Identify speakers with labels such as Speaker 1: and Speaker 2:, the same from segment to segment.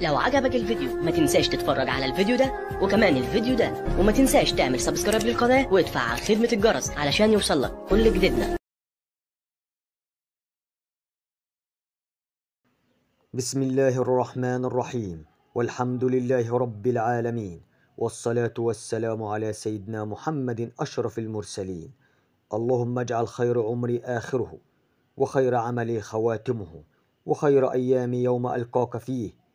Speaker 1: لو عجبك الفيديو ما تنساش تتفرج على الفيديو ده وكمان الفيديو ده وما تنساش تعمل سبسكرايب للقناة وادفع على خدمة الجرس علشان يوصلك كل جديدنا بسم الله الرحمن الرحيم والحمد لله رب العالمين والصلاة والسلام على سيدنا محمد أشرف المرسلين اللهم اجعل خير عمري آخره وخير عملي خواتمه وخير أيامي يوم ألقاك فيه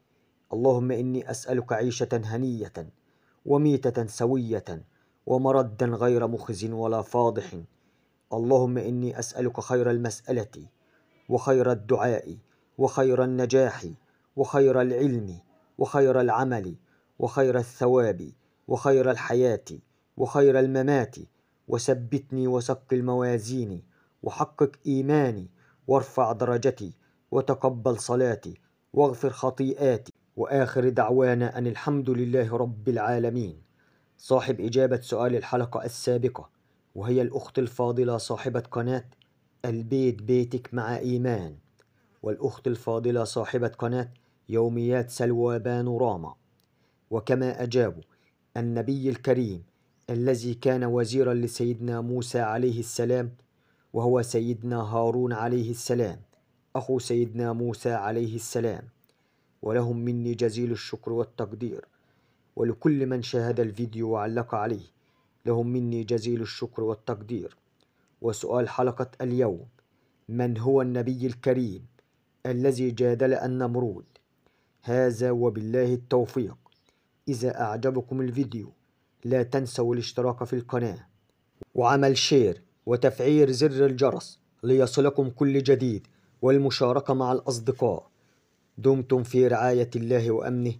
Speaker 1: اللهم إني أسألك عيشة هنية وميتة سوية ومردا غير مخز ولا فاضح اللهم إني أسألك خير المسألة وخير الدعاء وخير النجاح وخير العلم وخير العمل وخير الثواب وخير الحياة وخير الممات وثبتني وسق الموازين وحقق إيماني وارفع درجتي وتقبل صلاتي واغفر خطيئاتي وآخر دعوانا أن الحمد لله رب العالمين صاحب إجابة سؤال الحلقة السابقة وهي الأخت الفاضلة صاحبة قناة البيت بيتك مع إيمان والأخت الفاضلة صاحبة قناة يوميات سلوى بانوراما وكما أجابوا النبي الكريم الذي كان وزيرا لسيدنا موسى عليه السلام وهو سيدنا هارون عليه السلام أخو سيدنا موسى عليه السلام ولهم مني جزيل الشكر والتقدير ولكل من شاهد الفيديو وعلق عليه لهم مني جزيل الشكر والتقدير وسؤال حلقة اليوم من هو النبي الكريم الذي جادل النمرود هذا وبالله التوفيق إذا أعجبكم الفيديو لا تنسوا الاشتراك في القناة وعمل شير وتفعيل زر الجرس ليصلكم كل جديد والمشاركة مع الأصدقاء دمتم في رعاية الله وأمنه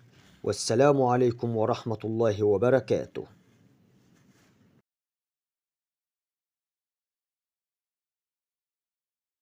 Speaker 1: والسلام عليكم ورحمة الله وبركاته